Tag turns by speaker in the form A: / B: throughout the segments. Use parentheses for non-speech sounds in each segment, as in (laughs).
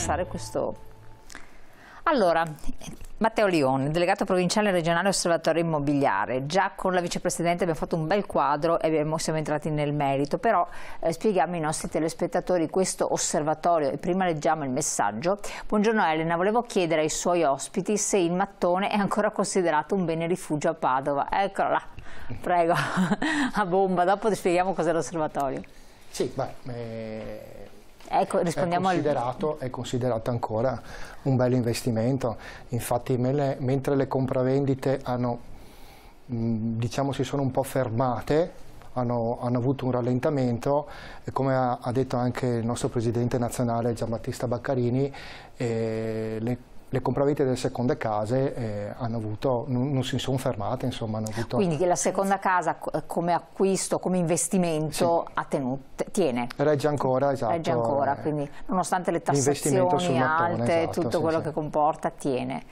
A: passare questo... Allora, Matteo Lione, delegato provinciale regionale osservatorio immobiliare, già con la vicepresidente abbiamo fatto un bel quadro e abbiamo, siamo entrati nel merito, però eh, spieghiamo ai nostri telespettatori questo osservatorio e prima leggiamo il messaggio. Buongiorno Elena, volevo chiedere ai suoi ospiti se il mattone è ancora considerato un bene rifugio a Padova. Eccolo là, prego, (laughs) a bomba, dopo ti spieghiamo cos'è l'osservatorio. Sì, ma...
B: Eh
A: Ecco, rispondiamo è, considerato, al...
B: è considerato ancora un bel investimento, infatti le, mentre le compravendite hanno, diciamo, si sono un po' fermate hanno, hanno, avuto un rallentamento e come ha, ha, detto anche il nostro presidente nazionale Giambattista Baccarini eh, le le compravendite delle seconde case eh, avuto, non, non, si sono fermate. Insomma, avuto... Quindi
A: la seconda casa come acquisto, come investimento sì. tenuto, tiene?
B: Regge ancora, esatto. Regge ancora, eh, quindi
A: notone, alte, esatto, tutto sì, quello sì. che comporta, tiene.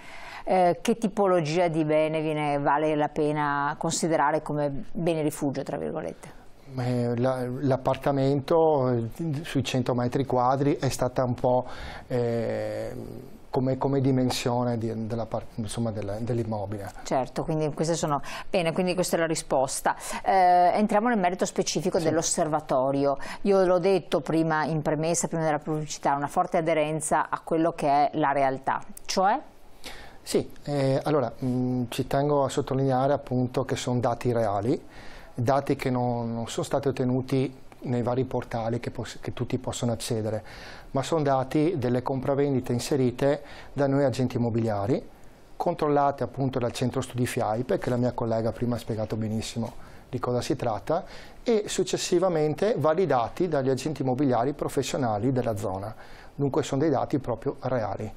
A: Eh, che tipologia di bene viene, vale la pena considerare come bene rifugio, tra virgolette?
B: Eh, l'appartamento eh, sui 100 metri quadri è stata un po' eh, come, come, dimensione di, dell'immobile. Dell
A: certo, quindi queste sono... Bene, quindi questa è la risposta. Eh, entriamo nel merito specifico sì. dell'osservatorio. Io l'ho detto prima in premessa, prima della pubblicità, una forte aderenza a quello che è la realtà,
B: cioè... Sì, eh, allora mh, mm, ci tengo a sottolineare appunto che sono dati reali, dati che non, non sono stati ottenuti nei vari portali che, che, tutti possono accedere, ma sono dati delle compravendite inserite da noi agenti immobiliari, controllate appunto dal centro studi FIAIP, che la mia collega prima ha spiegato benissimo di cosa si tratta, e successivamente validati dagli agenti immobiliari professionali della zona. Dunque sono dei dati proprio reali.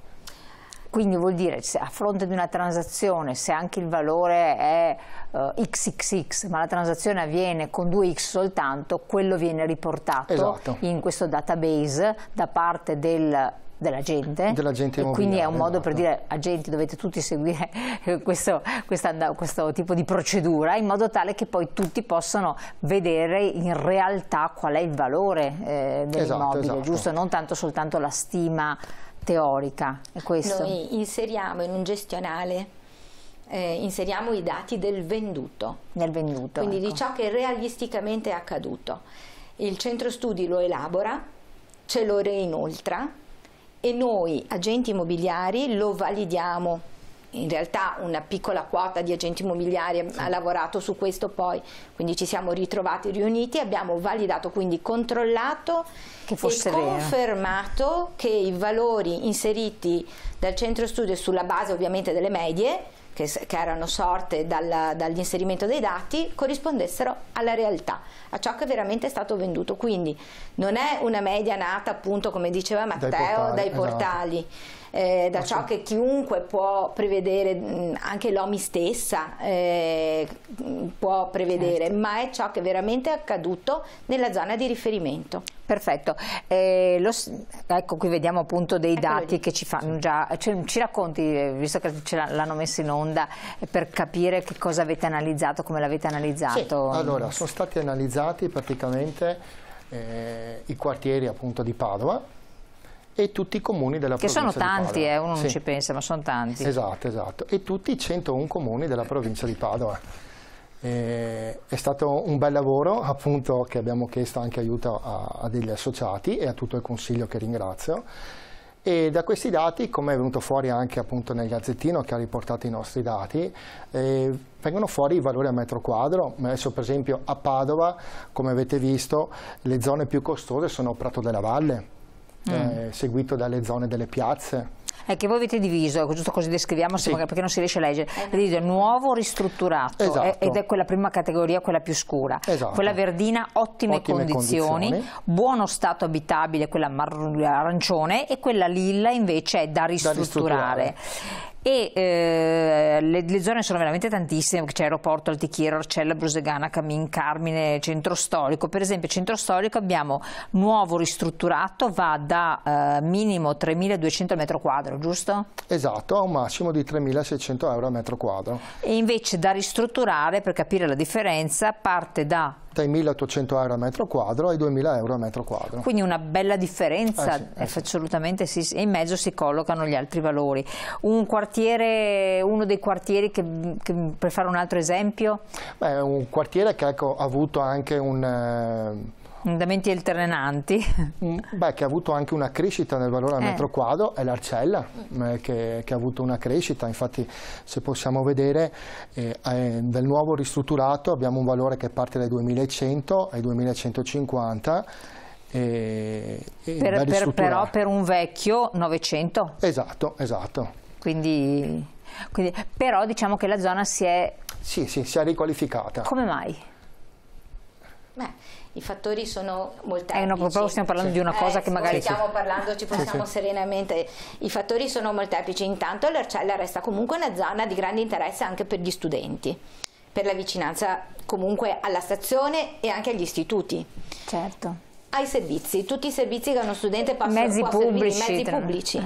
A: Quindi vuol dire a fronte di una transazione, se anche il valore è uh, eh, XXX, ma la transazione avviene con 2X soltanto, quello viene riportato esatto. in questo database da parte del della gente, e quindi è un modo esatto. per dire agenti dovete tutti seguire (laughs) questo, questa, questo, tipo di procedura in modo tale che poi tutti possano vedere in realtà qual è il valore eh, dell'immobile, esatto, esatto. giusto? Non tanto soltanto la stima teorica, è questo? Noi
C: inseriamo in un gestionale eh, inseriamo i dati del venduto,
A: venduto quindi ecco. di
C: ciò che realisticamente è accaduto. Il centro studi lo elabora, ce lo reinoltra e noi agenti immobiliari lo validiamo. In realtà una piccola quota di agenti immobiliari sì. ha lavorato su questo poi, quindi ci siamo ritrovati riuniti, abbiamo validato, quindi controllato che fosse e confermato vera. che i valori inseriti dal centro studio sulla base ovviamente delle medie che, che erano sorte dalla, dall'inserimento dei dati corrispondessero alla realtà, a ciò che veramente è stato venduto. Quindi non è una media nata appunto come diceva Matteo dai portali, dai esatto. portali Eh, da ciò che chiunque può prevedere, anche l'OMI stessa eh, può prevedere, certo. ma è ciò che
A: veramente è accaduto nella zona di riferimento. Perfetto, eh, lo, ecco qui vediamo appunto dei Eccolo dati lì. che ci fanno già, ci, ci racconti, eh, visto che ce l'hanno messo in onda, eh, per capire che cosa avete analizzato, come l'avete analizzato? Sì. Allora, mm. sono
B: stati analizzati praticamente eh, i quartieri appunto di Padova, e tutti i comuni della che provincia tanti, di Padova. Che eh, sono tanti, uno sì. non ci pensa, ma sono tanti. Esatto, esatto. E tutti i 101 comuni della provincia di Padova. Eh, è stato un bel lavoro appunto che abbiamo chiesto anche aiuto a, a, degli associati e a tutto il consiglio che ringrazio e da questi dati, come è venuto fuori anche appunto nel gazzettino che ha riportato i nostri dati, eh, vengono fuori i valori a metro quadro, adesso per esempio a Padova, come avete visto, le zone più costose sono Prato della Valle, mm. eh, seguito dalle zone delle piazze.
A: È che voi avete diviso, ecco, giusto così descriviamo sì. perché non si riesce a leggere, avete esatto. diviso nuovo ristrutturato esatto. Eh, ed è quella prima categoria, quella più scura, esatto. quella verdina ottime, ottime condizioni, condizioni, buono stato abitabile, quella arancione e quella lilla invece è da ristrutturare. Da ristrutturare e eh, le, le, zone sono veramente tantissime, c'è Aeroporto, Altichiero, Arcella, Brusegana, Camin, Carmine, Centro Storico, per esempio Centro Storico abbiamo nuovo ristrutturato, va da eh, minimo 3.200 metro quadro, giusto?
B: Esatto, a un massimo di 3.600 euro al metro quadro. E
A: invece da ristrutturare, per capire la differenza, parte da
B: dai 1.800 euro al metro quadro ai 2.000 euro al metro quadro.
A: Quindi una bella differenza, eh sì, eh sì. Eh, assolutamente sì, e in mezzo si collocano gli altri valori. Un quartiere quartiere, uno dei quartieri che, che, per fare un altro esempio?
B: Beh, un quartiere che ecco, ha avuto anche un... Andamenti eh, alternanti. (laughs) Mm, beh, che ha avuto anche una crescita nel valore al eh. metro quadro, è l'Arcella mm, eh, che, che, ha avuto una crescita, infatti se possiamo vedere eh, eh, del nuovo ristrutturato abbiamo un valore che parte dai 2100 ai 2150 e, e per, per, però
A: per un vecchio 900 esatto esatto quindi, quindi, però diciamo che la zona si è... Sì, sì, si è riqualificata. Come mai?
C: Beh, i fattori sono molteplici.
A: Eh, no, proprio stiamo parlando sì. di una cosa eh, che magari... Stiamo sì.
C: parlando, ci possiamo sì, serenamente. I fattori sono molteplici. Intanto l'Arcella resta comunque una zona di grande interesse anche per gli studenti per la vicinanza comunque alla stazione e anche agli istituti. Certo ai servizi, tutti i servizi che uno studente passa mezzi può pubblici, servire, mezzi pubblici.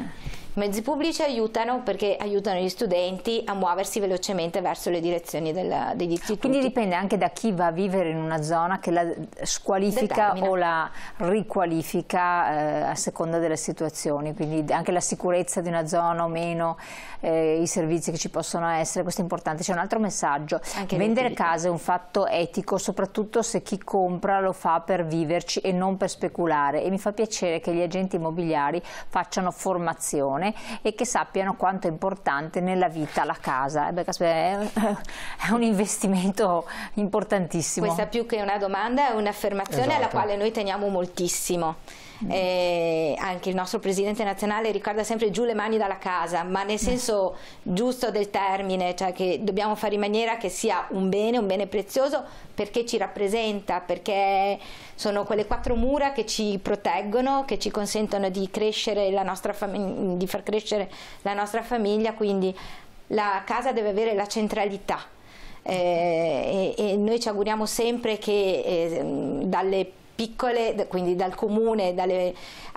C: I mezzi pubblici aiutano perché aiutano gli studenti a
A: muoversi velocemente verso le direzioni della, degli istituti. Quindi dipende anche da chi va a vivere in una zona che la squalifica o la riqualifica eh, a seconda delle situazioni, quindi anche la sicurezza di una zona o meno, eh, i servizi che ci possono essere, questo è importante. C'è un altro messaggio, anche vendere case è un fatto etico, soprattutto se chi compra lo fa per viverci e non per speculare e mi fa piacere che gli agenti immobiliari facciano formazione persone e che sappiano quanto è importante nella vita la casa. Eh, (laughs) è un investimento importantissimo. Questa più che una
C: domanda è un'affermazione esatto. alla quale noi teniamo moltissimo. Mm. Eh, anche il nostro presidente nazionale ricorda sempre giù le mani dalla casa, ma nel mm. senso giusto del termine, cioè che dobbiamo fare in maniera che sia un bene, un bene prezioso perché ci rappresenta, perché sono quelle quattro mura che ci proteggono, che ci consentono di, di far crescere la nostra famiglia, quindi la casa deve avere la centralità. Eh, e, e, noi ci auguriamo sempre che eh, dalle piccole, quindi dal comune dalle,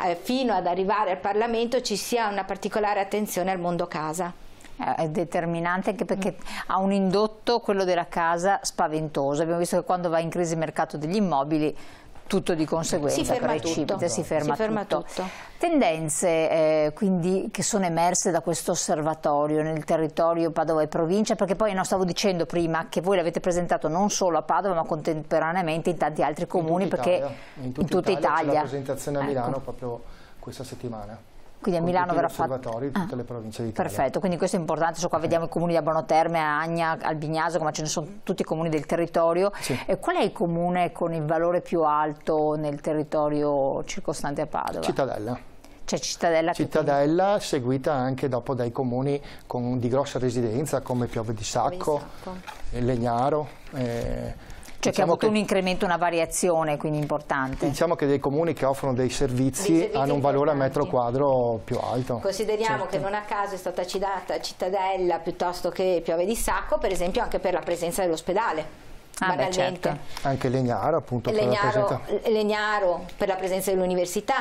C: eh, fino ad arrivare
A: al Parlamento ci sia una particolare attenzione al mondo casa. Eh, è determinante anche perché ha un indotto, quello della casa, spaventoso. Abbiamo visto che quando va in crisi il mercato degli immobili tutto di conseguenza si ferma precipita, tutto. si ferma, si ferma tutto. tutto. Tendenze eh, quindi che sono emerse da questo osservatorio nel territorio Padova e provincia, perché poi no, stavo dicendo prima che voi l'avete presentato non solo a Padova ma contemporaneamente in tanti altri comuni, in perché Italia. in tutta, in tutta Italia, Italia. la presentazione a Milano ecco.
B: proprio questa settimana.
A: Quindi a Milano verrà fatto... osservatori
B: ah, tutte ah. le province d'Italia. Perfetto,
A: quindi questo è importante, so qua sì. vediamo i comuni di Abano Agna, Albignaso, ma ce ne sono tutti i comuni del territorio. Sì. qual è il comune con il valore più alto nel territorio circostante a Padova?
B: Cittadella cioè Cittadella. Cittadella quindi... seguita anche dopo dai comuni con, di grossa residenza come Piove di Sacco, Piove di Sacco. Legnaro. Eh, cioè diciamo che ha diciamo avuto che, un incremento, una variazione quindi importante. Diciamo che dei comuni che offrono dei servizi, dei servizi hanno un valore a metro quadro più alto. Consideriamo certo. che non
C: a caso è stata citata Cittadella piuttosto che Piove di Sacco, per esempio anche per la presenza dell'ospedale. Ah, beh, certo.
B: Anche Legnaro appunto. Legnaro
C: per la presenza, presenza dell'università.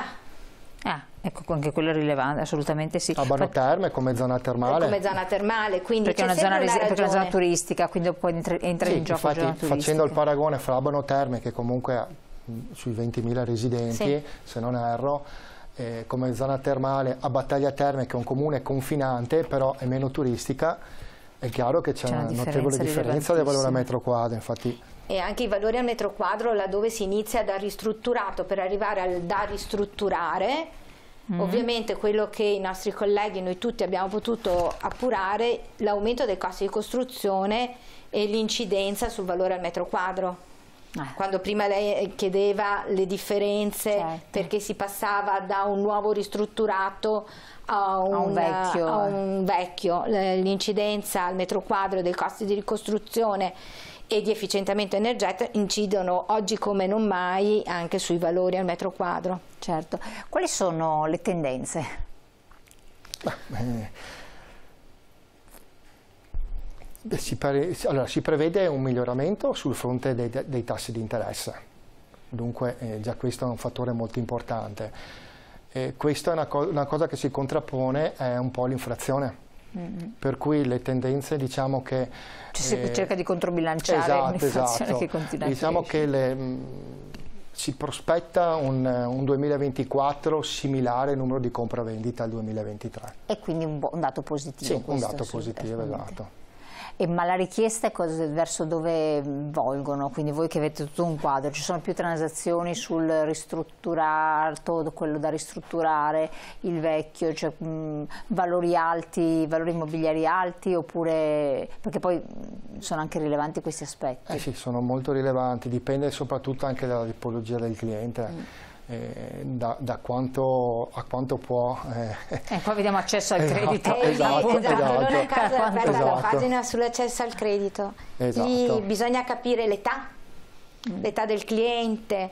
A: Ah Ecco,
B: anche quello è rilevante, assolutamente sì. Abano Terme come zona termale. Come
C: zona termale, quindi perché, è una, zona,
A: perché è una zona, turistica, quindi poi entra, entra sì, in gioco infatti, facendo il
B: paragone fra Abano Terme, che comunque ha sui 20.000 residenti, sì. se non erro, eh, come zona termale a Battaglia Terme, che è un comune confinante, però è meno turistica, è chiaro che c'è una, una differenza notevole differenza del valore a metro quadro, infatti
C: e anche i valori a metro quadro laddove si inizia da ristrutturato per arrivare al da ristrutturare Mm. Ovviamente quello che i nostri colleghi, noi tutti abbiamo potuto appurare, l'aumento dei costi di costruzione e l'incidenza sul valore al metro quadro. Eh. Quando prima lei eh, chiedeva le differenze certo. perché si passava da un nuovo ristrutturato a un, a un vecchio, vecchio. l'incidenza al metro quadro dei costi di ricostruzione e di efficientamento energetico incidono oggi come non mai anche sui valori al metro quadro. Certo. Quali sono le
B: tendenze? Eh, eh, si, pare, allora, si, prevede un miglioramento sul fronte dei, dei tassi di interesse, dunque eh, già questo è un fattore molto importante. Eh, questa è una, co una cosa che si contrappone è eh, un po' l'inflazione per cui le tendenze diciamo che... Ci si eh, cerca
A: di controbilanciare esatto, l'inflazione esatto. che continua Diciamo
B: che le, mm, si prospetta un, un, 2024 similare numero di compravendita al 2023.
A: E quindi un, un dato positivo. Sì, un dato positivo, esatto. E, ma la richiesta è cosa, verso dove volgono? Quindi voi che avete tutto un quadro, ci sono più transazioni sul ristrutturato, quello da ristrutturare, il vecchio, cioè, mh, valori alti, valori immobiliari alti oppure... perché poi sono anche rilevanti questi aspetti.
B: Eh sì, sono molto rilevanti, dipende soprattutto anche dalla tipologia del cliente. Mm eh, da, da quanto, a quanto può... Eh.
A: E eh, qua vediamo accesso al esatto, credito. Esatto, esatto, esatto.
B: esatto. non a esatto. caso aperta esatto. la
C: pagina sull'accesso al credito. Esatto. Lì bisogna capire l'età, l'età del cliente,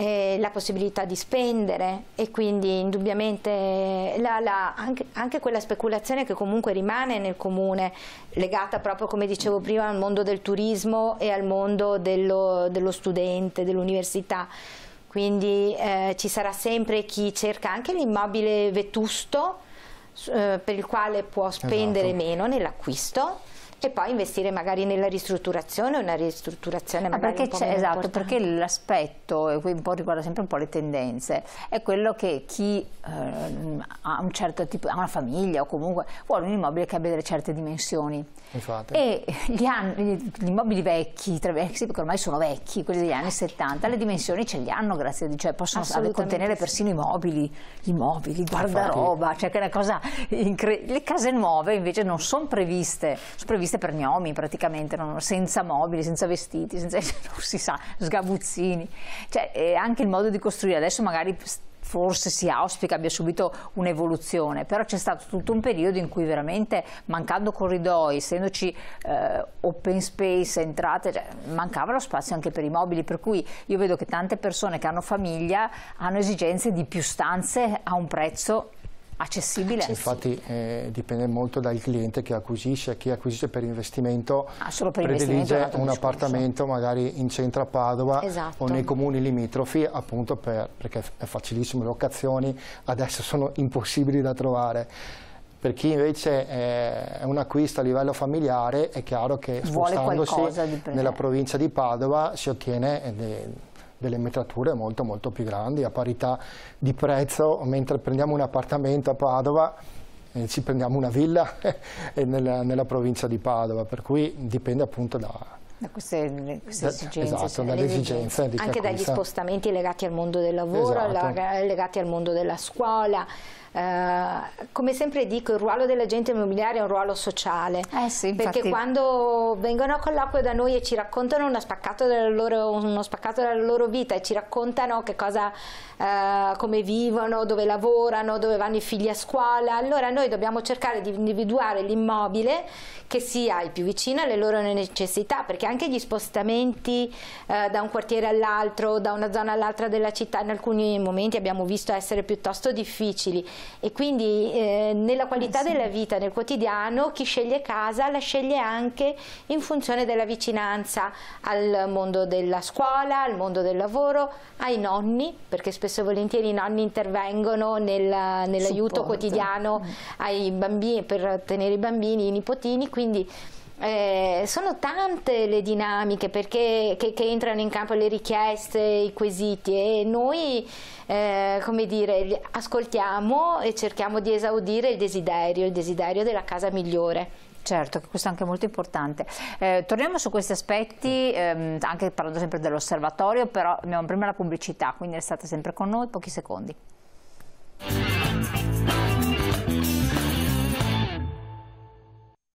C: eh, la possibilità di spendere e quindi indubbiamente eh, la, la, anche, anche, quella speculazione che comunque rimane nel comune legata proprio come dicevo prima al mondo del turismo e al mondo dello, dello studente, dell'università quindi eh, ci sarà sempre chi cerca anche l'immobile vetusto eh, per il quale può spendere esatto. meno nell'acquisto
A: e poi investire magari nella ristrutturazione, una ristrutturazione ah, magari ah, un po' Esatto, perché l'aspetto, e qui un po' riguarda sempre un po' le tendenze, è quello che chi eh, ha un certo tipo, ha una famiglia o comunque vuole un immobile che abbia delle certe dimensioni.
B: Infatti. E
A: gli, anni, gli immobili vecchi, vecchi, perché ormai sono vecchi, quelli degli anni 70, le dimensioni ce li hanno, grazie, a cioè possono contenere sì. persino i mobili, i mobili, guardaroba, cioè che è una cosa incredibile. Le case nuove invece non sono previste, sono previste riviste per gnomi praticamente, non, senza mobili, senza vestiti, senza, (laughs) non si sa, sgabuzzini. Cioè, anche il modo di costruire, adesso magari forse si auspica abbia subito un'evoluzione, però c'è stato tutto un periodo in cui veramente mancando corridoi, essendoci eh, open space, entrate, cioè, mancava lo spazio anche per i mobili, per cui io vedo che tante persone che hanno famiglia hanno esigenze di più stanze a un prezzo accessibile. Infatti
B: eh, dipende molto dal cliente che acquisisce, chi acquisisce per investimento ah,
A: per predilige investimento un
B: appartamento magari in centro a Padova esatto. o nei comuni limitrofi appunto per, perché è facilissimo, le locazioni adesso sono impossibili da trovare. Per chi invece eh, è un acquisto a livello familiare è chiaro che spostandosi nella provincia di Padova si ottiene... Eh, Dei, delle metrature molto molto più grandi a parità di prezzo mentre prendiamo un appartamento a Padova eh, ci prendiamo una villa (laughs) nella, nella, provincia di Padova per cui dipende appunto da,
A: da queste, queste da, esigenze, esatto, cioè, dalle esigenze,
B: esigenze anche dagli spostamenti
C: legati al mondo del lavoro esatto. legati al mondo della scuola eh, come sempre dico, il ruolo dell'agente immobiliare è un ruolo sociale, eh sì, perché quando vengono a colloquio da noi e ci raccontano spaccato loro, uno spaccato della loro vita e ci raccontano che cosa, eh, come vivono, dove lavorano, dove vanno i figli a scuola, allora noi dobbiamo cercare di individuare l'immobile che sia il più vicino alle loro necessità, perché anche gli spostamenti eh, da un quartiere all'altro, da una zona all'altra della città in alcuni momenti abbiamo visto essere piuttosto difficili e quindi eh, nella eh, qualità sì. della vita, nel quotidiano, chi sceglie casa la sceglie anche in funzione della vicinanza al mondo della scuola, al mondo del lavoro, ai nonni, perché spesso e volentieri i nonni intervengono nel, nell'aiuto quotidiano mm. ai bambini, per tenere i bambini, i nipotini, quindi eh, sono tante le dinamiche perché, che, che, entrano in campo le richieste, i quesiti e noi eh, come dire, ascoltiamo
A: e cerchiamo di esaudire il desiderio, il desiderio della casa migliore. Certo, questo è anche molto importante. Eh, torniamo su questi aspetti, ehm, anche parlando sempre dell'osservatorio, però abbiamo prima la pubblicità, quindi restate sempre con noi, pochi secondi.